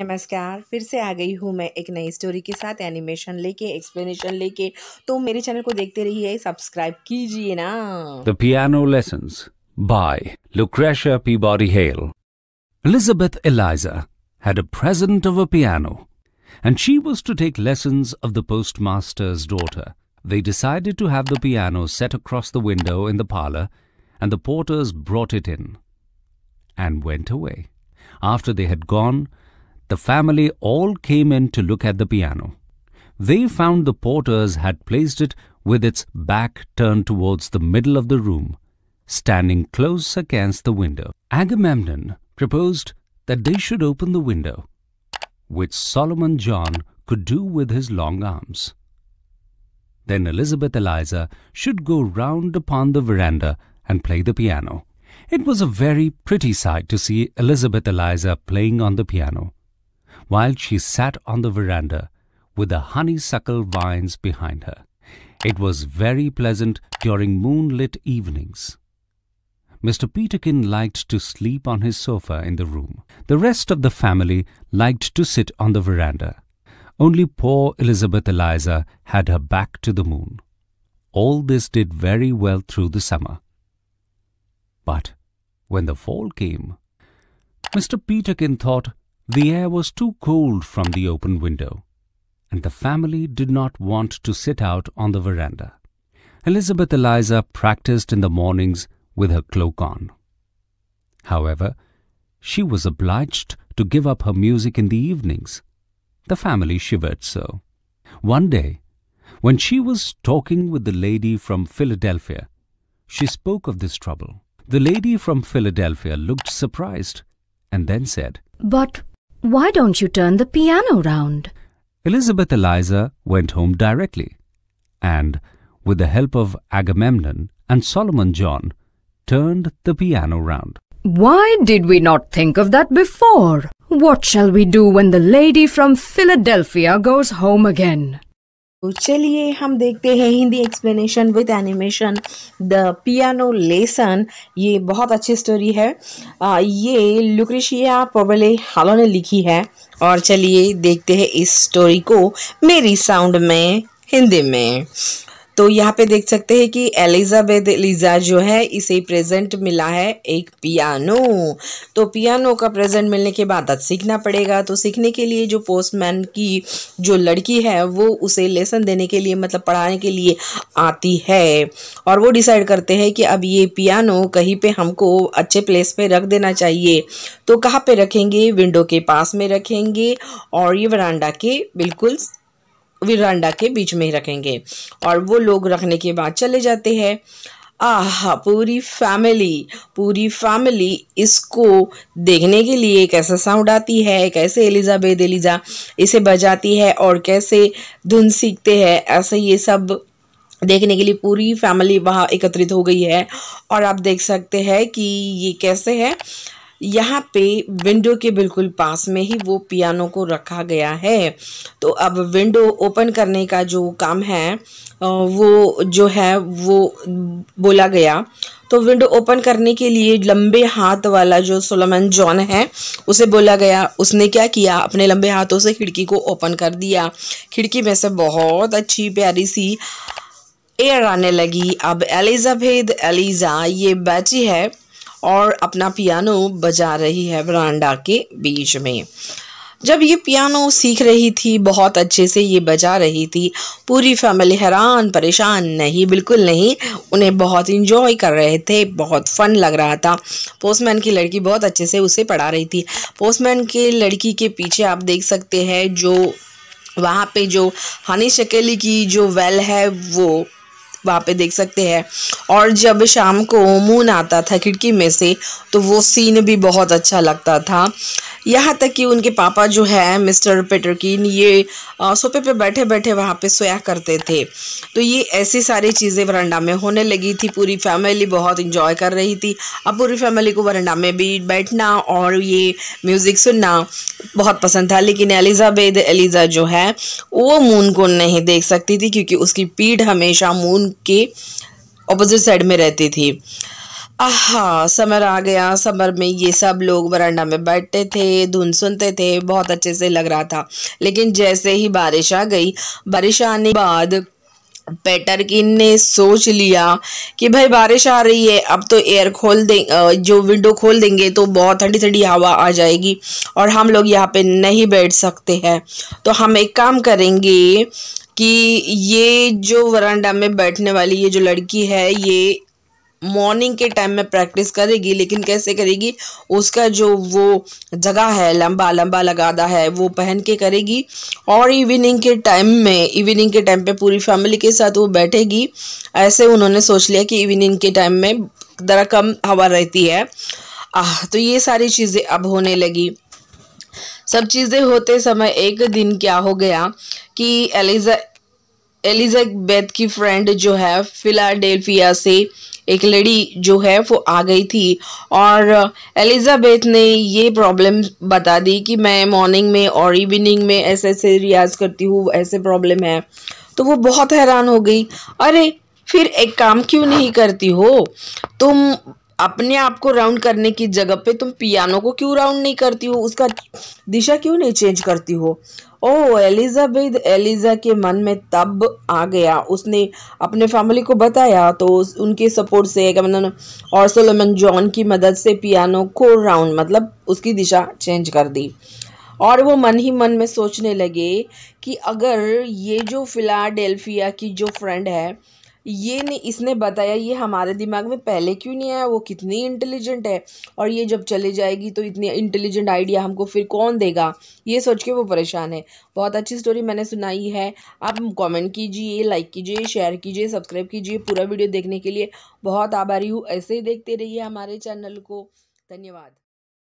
नमस्कार फिर से आ गई हूँ मैं एक नई स्टोरी के साथ एनिमेशन लेके एक्सप्लेनेशन लेके तो मेरे चैनल को देखते रहिए सब्सक्राइब कीजिए ना the piano lesson by Peabody Hale Elizabeth Eliza had a present of a piano and she was to take lesson of the post masters daughter they decided to have the piano set across the window in the parlour and the porters brought it in and went away after they had gone the family all came in to look at the piano. They found the porters had placed it with its back turned towards the middle of the room, standing close against the window. Agamemnon proposed that they should open the window, which Solomon John could do with his long arms. Then Elizabeth Eliza should go round upon the veranda and play the piano. It was a very pretty sight to see Elizabeth Eliza playing on the piano while she sat on the veranda with the honeysuckle vines behind her. It was very pleasant during moonlit evenings. Mr. Peterkin liked to sleep on his sofa in the room. The rest of the family liked to sit on the veranda. Only poor Elizabeth Eliza had her back to the moon. All this did very well through the summer. But when the fall came, Mr. Peterkin thought the air was too cold from the open window, and the family did not want to sit out on the veranda. Elizabeth Eliza practiced in the mornings with her cloak on. However, she was obliged to give up her music in the evenings. The family shivered so. One day, when she was talking with the lady from Philadelphia, she spoke of this trouble. The lady from Philadelphia looked surprised and then said, But why don't you turn the piano round? Elizabeth Eliza went home directly, and, with the help of Agamemnon and Solomon John, turned the piano round. Why did we not think of that before? What shall we do when the lady from Philadelphia goes home again? तो चलिए हम देखते हैं Hindi explanation with animation the piano lesson ये बहुत अच्छी story है आ, ये लुक्रिशिया पोबले हालो ने लिखी है और चलिए देखते हैं इस स्टोरी को मेरी साउंड में हिंदी में तो यहाँ पे देख सकते हैं कि एलिजाबेथ एलिजा जो है इसे प्रेजेंट मिला है एक पियानो तो पियानो का प्रेजेंट मिलने के बाद अब सीखना पड़ेगा तो सीखने के लिए जो पोस्टमैन की जो लड़की है वो उसे लेसन देने के लिए मतलब पढ़ाने के लिए आती है और वो डिसाइड करते हैं कि अब ये पियानो कहीं पे हमको अच्छे प्लेस पे रख देना चाहिए तो कहाँ पे रखेंगे विंडो के पास में रखेंगे और ये वरांडा के बिल्कुल वीरांडा के बीच में ही रखेंगे और वो लोग रखने के बाद चले जाते हैं आह पूरी फैमिली पूरी फैमिली इसको देखने के लिए कैसा साउंड आती है कैसे एलिजाबेथ एलिजा इसे बजाती है और कैसे धुन सीखते हैं ऐसे ये सब देखने के लिए पूरी फैमिली वहाँ एकत्रित हो गई है और आप देख सकते हैं कि ये कैसे है यहाँ पे विंडो के बिल्कुल पास में ही वो पियानो को रखा गया है तो अब विंडो ओपन करने का जो काम है वो जो है वो बोला गया तो विंडो ओपन करने के लिए लंबे हाथ वाला जो सोलमन जॉन है उसे बोला गया उसने क्या किया अपने लंबे हाथों से खिड़की को ओपन कर दिया खिड़की में से बहुत अच्छी प्यारी सी एयर आने लगी अब एलिजा एलिज़ा ये बैठी है और अपना पियानो बजा रही है बरांडा के बीच में जब ये पियानो सीख रही थी बहुत अच्छे से ये बजा रही थी पूरी फैमिली हैरान परेशान नहीं बिल्कुल नहीं उन्हें बहुत इन्जॉय कर रहे थे बहुत फन लग रहा था पोस्टमैन की लड़की बहुत अच्छे से उसे पढ़ा रही थी पोस्टमैन के लड़की के पीछे आप देख सकते हैं जो वहाँ पे जो हनी शकेली की जो वेल है वो वहाँ पे देख सकते हैं और जब शाम को मून आता था खिड़की में से तो वो सीन भी बहुत अच्छा लगता था यहाँ तक कि उनके पापा जो है मिस्टर पेटरकिन ये सोफे पे बैठे बैठे वहाँ पे सोया करते थे तो ये ऐसी सारी चीज़ें वरंडा में होने लगी थी पूरी फैमिली बहुत इंजॉय कर रही थी अब पूरी फैमिली को वरंडा में भी बैठना और ये म्यूज़िक सुनना बहुत पसंद था लेकिन एलिजाबेद एलिज़ा जो है वो मून को नहीं देख सकती थी क्योंकि उसकी पीठ हमेशा मून के अपोजिट साइड में रहती थी आहा समर आ गया समर में ये सब लोग वरंडा में बैठते थे धुन सुनते थे बहुत अच्छे से लग रहा था लेकिन जैसे ही बारिश आ गई बारिश आने बाद पेटरकिन ने सोच लिया कि भाई बारिश आ रही है अब तो एयर खोल दें जो विंडो खोल देंगे तो बहुत ठंडी ठंडी हवा आ जाएगी और हम लोग यहाँ पे नहीं बैठ सकते हैं तो हम एक काम करेंगे कि ये जो वरांडा में बैठने वाली ये जो लड़की है ये मॉर्निंग के टाइम में प्रैक्टिस करेगी लेकिन कैसे करेगी उसका जो वो जगह है लंबा लंबा लगादा है वो पहन के करेगी और इवनिंग के टाइम में इवनिंग के टाइम पे पूरी फैमिली के साथ वो बैठेगी ऐसे उन्होंने सोच लिया कि इवनिंग के टाइम में ज़रा कम हवा रहती है आह तो ये सारी चीज़ें अब होने लगी सब चीज़ें होते समय एक दिन क्या हो गया कि एलिजा एलिजाबेथ की फ्रेंड जो है फिलाडेल्फिया से एक लेडी जो है वो आ गई थी और एलिजाबेथ ने ये प्रॉब्लम बता दी कि मैं मॉर्निंग में और इवनिंग में ऐसे ऐसे रियाज करती हूँ ऐसे प्रॉब्लम है तो वो बहुत हैरान हो गई अरे फिर एक काम क्यों नहीं करती हो तुम अपने आप को राउंड करने की जगह पे तुम पियानो को क्यों राउंड नहीं करती हो उसका दिशा क्यों नहीं चेंज करती हो ओ एलिजाबेथ एलिजा के मन में तब आ गया उसने अपने फैमिली को बताया तो उनके सपोर्ट से क्या मतलब और सोलोमन जॉन की मदद से पियानो को राउंड मतलब उसकी दिशा चेंज कर दी और वो मन ही मन में सोचने लगे कि अगर ये जो फिलाडेल्फिया की जो फ्रेंड है ये ने इसने बताया ये हमारे दिमाग में पहले क्यों नहीं आया वो कितनी इंटेलिजेंट है और ये जब चले जाएगी तो इतनी इंटेलिजेंट आइडिया हमको फिर कौन देगा ये सोच के वो परेशान है बहुत अच्छी स्टोरी मैंने सुनाई है आप कमेंट कीजिए लाइक कीजिए शेयर कीजिए सब्सक्राइब कीजिए पूरा वीडियो देखने के लिए बहुत आभारी हूँ ऐसे ही देखते रहिए हमारे चैनल को धन्यवाद